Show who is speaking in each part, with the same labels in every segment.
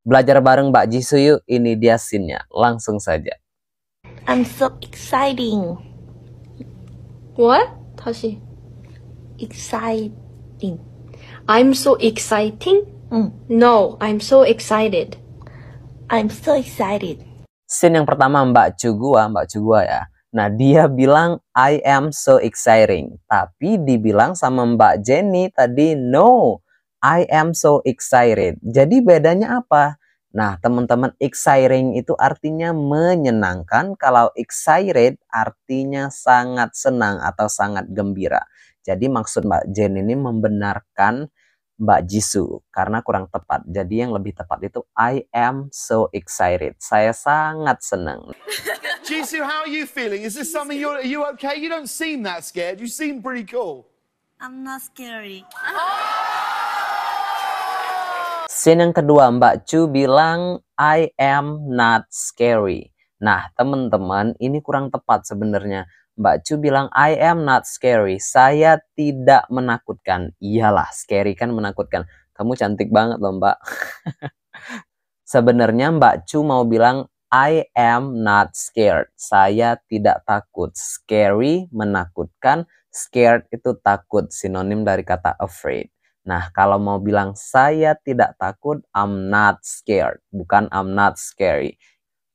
Speaker 1: Belajar bareng Mbak Jisoo yuk, ini dia scene-nya. Langsung saja. I'm so exciting. What? Tashi. Exciting. I'm so exciting? Mm. No, I'm so excited. I'm so excited. Scene yang pertama Mbak Cugua, Mbak Cugua ya. Nah, dia bilang I am so exciting, tapi dibilang sama Mbak Jenny tadi no. I am so excited. Jadi bedanya apa? Nah, teman-teman, exciting itu artinya menyenangkan. Kalau excited artinya sangat senang atau sangat gembira. Jadi maksud Mbak Jen ini membenarkan Mbak Jisoo karena kurang tepat. Jadi yang lebih tepat itu I am so excited. Saya sangat senang. Jisoo, how are you feeling? Is this something you're are you okay? You don't seem that scared. You seem pretty cool. I'm not scary. Oh! Scene yang kedua, Mbak Chu bilang, I am not scary. Nah, teman-teman, ini kurang tepat sebenarnya. Mbak Chu bilang, I am not scary. Saya tidak menakutkan. Iyalah, scary kan menakutkan. Kamu cantik banget loh, Mbak. sebenarnya Mbak Chu mau bilang, I am not scared. Saya tidak takut. Scary, menakutkan. Scared itu takut, sinonim dari kata afraid. Nah, kalau mau bilang saya tidak takut, I'm not scared, bukan I'm not scary.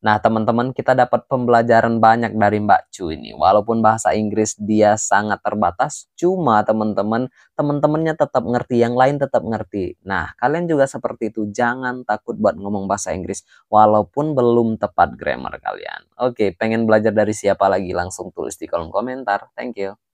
Speaker 1: Nah, teman-teman, kita dapat pembelajaran banyak dari Mbak Cu ini. Walaupun bahasa Inggris dia sangat terbatas, cuma teman-teman, teman-temannya tetap ngerti, yang lain tetap ngerti. Nah, kalian juga seperti itu, jangan takut buat ngomong bahasa Inggris walaupun belum tepat grammar kalian. Oke, pengen belajar dari siapa lagi? Langsung tulis di kolom komentar. Thank you.